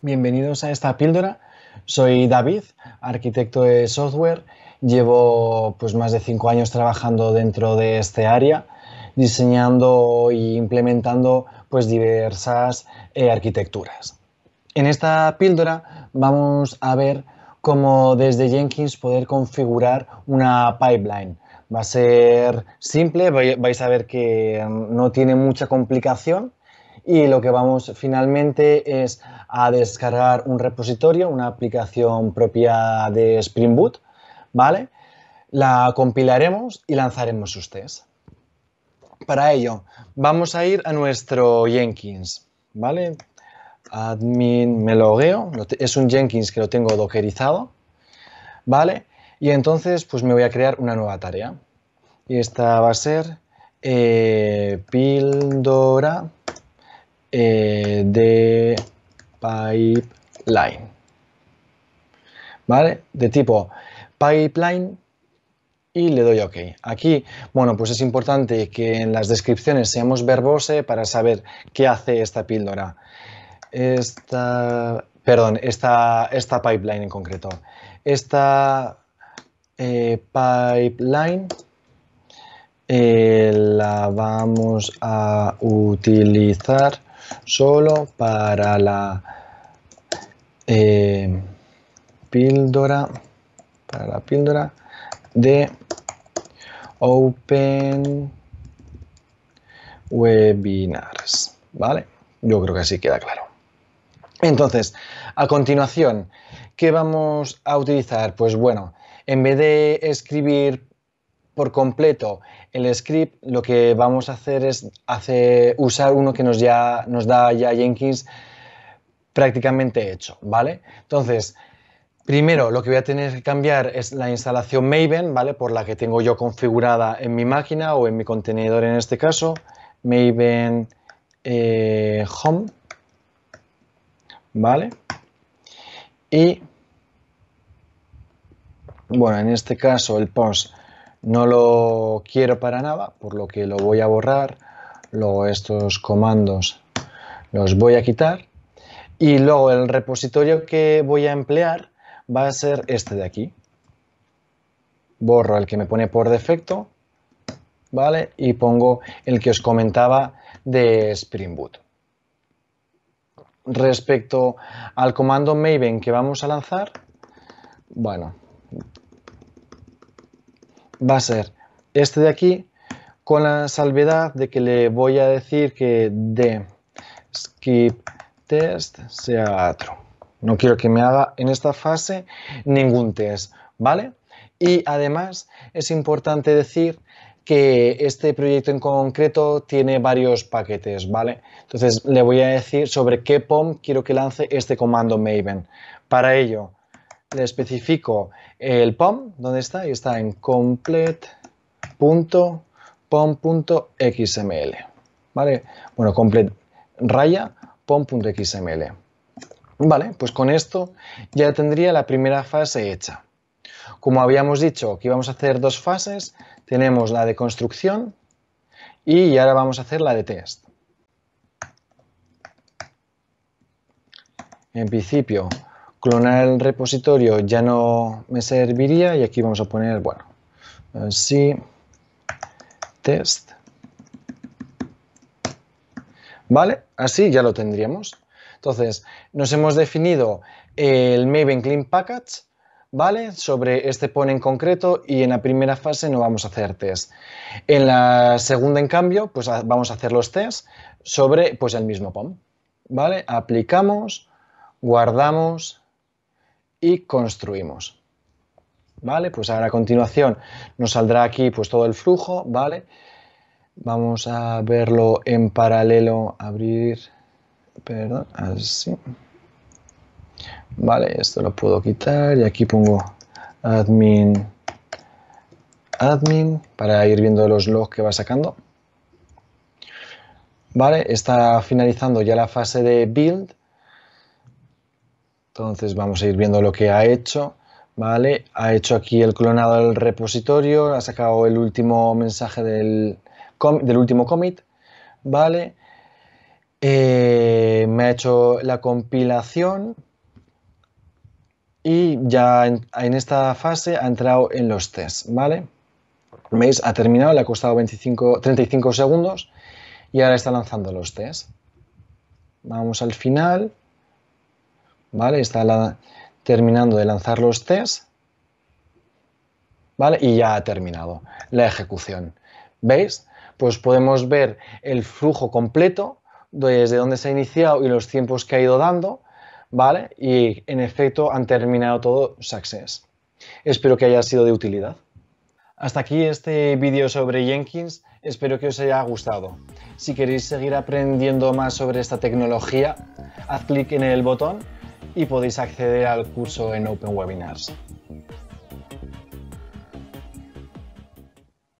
Bienvenidos a esta píldora. Soy David, arquitecto de software. Llevo pues, más de cinco años trabajando dentro de este área, diseñando e implementando pues, diversas eh, arquitecturas. En esta píldora vamos a ver cómo desde Jenkins poder configurar una pipeline va a ser simple, vais a ver que mm, no tiene mucha complicación y lo que vamos finalmente es a descargar un repositorio, una aplicación propia de Spring Boot, ¿vale? La compilaremos y lanzaremos ustedes. Para ello, vamos a ir a nuestro Jenkins, ¿vale? Admin me logueo, es un Jenkins que lo tengo dockerizado, ¿vale? Y entonces pues me voy a crear una nueva tarea. Y esta va a ser eh, pildora. Eh, de pipeline. ¿Vale? De tipo pipeline y le doy OK. Aquí, bueno, pues es importante que en las descripciones seamos verbose para saber qué hace esta píldora. Esta, perdón, esta, esta pipeline en concreto. Esta eh, pipeline eh, la vamos a utilizar solo para la eh, píldora para la píldora de Open Webinars. ¿Vale? Yo creo que así queda claro. Entonces, a continuación, ¿qué vamos a utilizar? Pues bueno, en vez de escribir por completo el script, lo que vamos a hacer es hacer, usar uno que nos, ya, nos da ya Jenkins prácticamente hecho, ¿vale? Entonces, primero lo que voy a tener que cambiar es la instalación Maven, ¿vale? Por la que tengo yo configurada en mi máquina o en mi contenedor en este caso, Maven eh, Home, ¿vale? Y, bueno, en este caso el post no lo quiero para nada, por lo que lo voy a borrar. Luego estos comandos los voy a quitar. Y luego el repositorio que voy a emplear va a ser este de aquí. Borro el que me pone por defecto, ¿vale? Y pongo el que os comentaba de Spring Boot. Respecto al comando Maven que vamos a lanzar, bueno, va a ser este de aquí, con la salvedad de que le voy a decir que de skip test sea otro No quiero que me haga en esta fase ningún test, ¿vale? Y además es importante decir que este proyecto en concreto tiene varios paquetes, ¿vale? Entonces le voy a decir sobre qué POM quiero que lance este comando Maven. Para ello, le especifico el POM, ¿dónde está? Y está en complete.pom.xml. ¿Vale? Bueno, complete raya pom.xml. Vale, pues con esto ya tendría la primera fase hecha. Como habíamos dicho que íbamos a hacer dos fases, tenemos la de construcción y ahora vamos a hacer la de test. En principio, clonar el repositorio ya no me serviría y aquí vamos a poner, bueno, eh, sí, test. ¿Vale? Así ya lo tendríamos. Entonces, nos hemos definido el Maven Clean Package, ¿vale? Sobre este pon en concreto y en la primera fase no vamos a hacer test. En la segunda, en cambio, pues vamos a hacer los test sobre pues, el mismo pon ¿vale? Aplicamos, guardamos y construimos. ¿Vale? Pues ahora a continuación nos saldrá aquí pues todo el flujo, ¿vale? Vamos a verlo en paralelo, abrir, perdón, así. Vale, esto lo puedo quitar y aquí pongo admin, admin, para ir viendo los logs que va sacando. Vale, está finalizando ya la fase de build, entonces vamos a ir viendo lo que ha hecho. ¿vale? Ha hecho aquí el clonado del repositorio, ha sacado el último mensaje del, del último commit, ¿vale? Eh, me ha hecho la compilación y ya en, esta fase ha entrado en los tests, ¿vale? ¿Veis? Ha terminado, le ha costado 25, 35 segundos y ahora está lanzando los tests. Vamos al final ¿vale? Está terminando de lanzar los tests, ¿vale? Y ya ha terminado la ejecución. ¿Veis? Pues podemos ver el flujo completo desde dónde se ha iniciado y los tiempos que ha ido dando, ¿vale? Y en efecto han terminado todo success. Espero que haya sido de utilidad. Hasta aquí este vídeo sobre Jenkins, espero que os haya gustado. Si queréis seguir aprendiendo más sobre esta tecnología, haz clic en el botón y podéis acceder al curso en Open Webinars.